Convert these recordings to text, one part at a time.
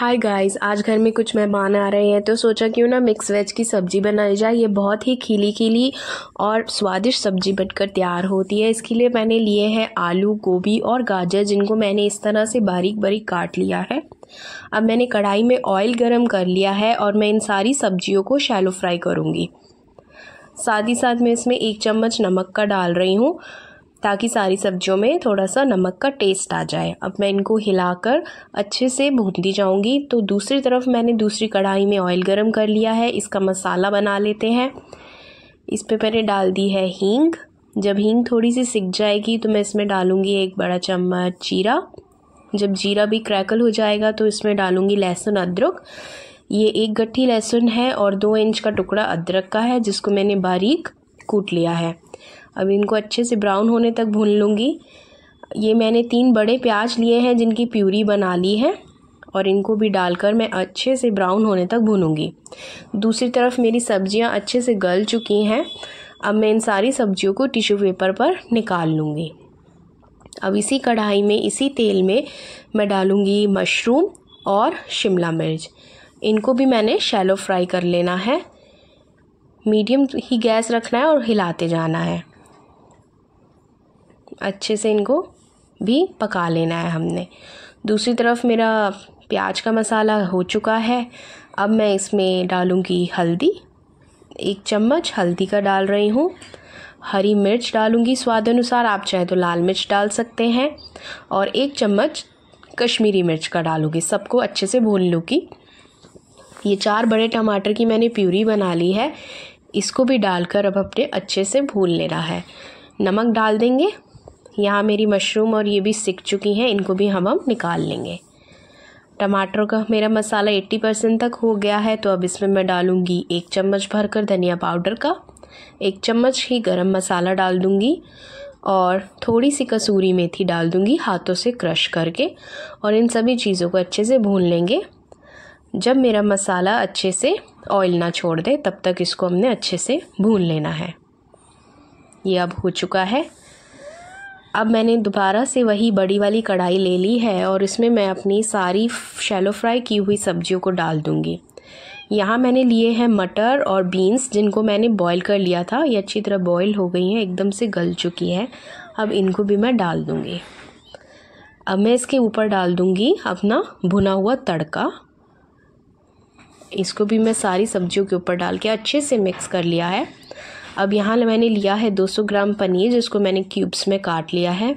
hi guys आज घर में कुछ मेहमान आ रहे हैं तो सोचा क्यों ना मिक्स वेज की सब्ज़ी बनाई जाए ये बहुत ही खिली खिली और स्वादिष्ट सब्ज़ी बनकर तैयार होती है इसके लिए मैंने लिए हैं आलू गोभी और गाजर जिनको मैंने इस तरह से बारीक बारीक काट लिया है अब मैंने कढ़ाई में ऑयल गरम कर लिया है और मैं इन सारी सब्जियों को शैलो फ्राई करूँगी साथ ही साथ मैं इसमें एक चम्मच नमक का डाल रही हूँ ताकि सारी सब्जियों में थोड़ा सा नमक का टेस्ट आ जाए अब मैं इनको हिलाकर अच्छे से भूनती जाऊंगी तो दूसरी तरफ मैंने दूसरी कढ़ाई में ऑयल गरम कर लिया है इसका मसाला बना लेते हैं इस पर मैंने डाल दी है हींग जब हींग थोड़ी सी सिक जाएगी तो मैं इसमें डालूँगी एक बड़ा चम्मच जीरा जब जीरा भी क्रैकल हो जाएगा तो इसमें डालूँगी लहसुन अदरक ये एक गट्ठी लहसुन है और दो इंच का टुकड़ा अदरक का है जिसको मैंने बारीक कूट लिया है अब इनको अच्छे से ब्राउन होने तक भून लूँगी ये मैंने तीन बड़े प्याज लिए हैं जिनकी प्यूरी बना ली है और इनको भी डालकर मैं अच्छे से ब्राउन होने तक भूनूंगी दूसरी तरफ मेरी सब्जियां अच्छे से गल चुकी हैं अब मैं इन सारी सब्जियों को टिश्यू पेपर पर निकाल लूँगी अब इसी कढ़ाई में इसी तेल में मैं डालूँगी मशरूम और शिमला मिर्च इनको भी मैंने शैलो फ्राई कर लेना है मीडियम ही गैस रखना है और हिलाते जाना है अच्छे से इनको भी पका लेना है हमने दूसरी तरफ मेरा प्याज का मसाला हो चुका है अब मैं इसमें डालूँगी हल्दी एक चम्मच हल्दी का डाल रही हूँ हरी मिर्च डालूँगी स्वाद अनुसार आप चाहे तो लाल मिर्च डाल सकते हैं और एक चम्मच कश्मीरी मिर्च का डालूँगी सबको अच्छे से भून लूँगी ये चार बड़े टमाटर की मैंने प्यूरी बना ली है इसको भी डालकर अब अपने अच्छे से भून लेना है नमक डाल देंगे यहाँ मेरी मशरूम और ये भी सिक चुकी हैं इनको भी हम हम निकाल लेंगे टमाटर का मेरा मसाला 80 परसेंट तक हो गया है तो अब इसमें मैं डालूँगी एक चम्मच भरकर धनिया पाउडर का एक चम्मच ही गरम मसाला डाल दूँगी और थोड़ी सी कसूरी मेथी डाल दूँगी हाथों से क्रश करके और इन सभी चीज़ों को अच्छे से भून लेंगे जब मेरा मसाला अच्छे से ऑयल ना छोड़ दे तब तक इसको हमने अच्छे से भून लेना है ये अब हो चुका है अब मैंने दोबारा से वही बड़ी वाली कढ़ाई ले ली है और इसमें मैं अपनी सारी शैलो फ्राई की हुई सब्जियों को डाल दूँगी यहाँ मैंने लिए हैं मटर और बीन्स जिनको मैंने बॉईल कर लिया था ये अच्छी तरह बॉईल हो गई हैं एकदम से गल चुकी है अब इनको भी मैं डाल दूँगी अब मैं इसके ऊपर डाल दूँगी अपना भुना हुआ तड़का इसको भी मैं सारी सब्जियों के ऊपर डाल के अच्छे से मिक्स कर लिया है अब यहाँ मैंने लिया है 200 ग्राम पनीर जिसको मैंने क्यूब्स में काट लिया है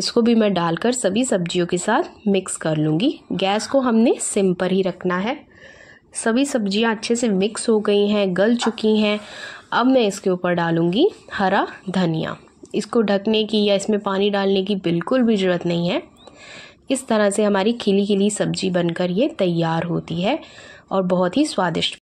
इसको भी मैं डालकर सभी सब्जियों के साथ मिक्स कर लूँगी गैस को हमने सिम पर ही रखना है सभी सब्जियाँ अच्छे से मिक्स हो गई हैं गल चुकी हैं अब मैं इसके ऊपर डालूँगी हरा धनिया इसको ढकने की या इसमें पानी डालने की बिल्कुल भी ज़रूरत नहीं है इस तरह से हमारी खिली खिली सब्जी बनकर ये तैयार होती है और बहुत ही स्वादिष्ट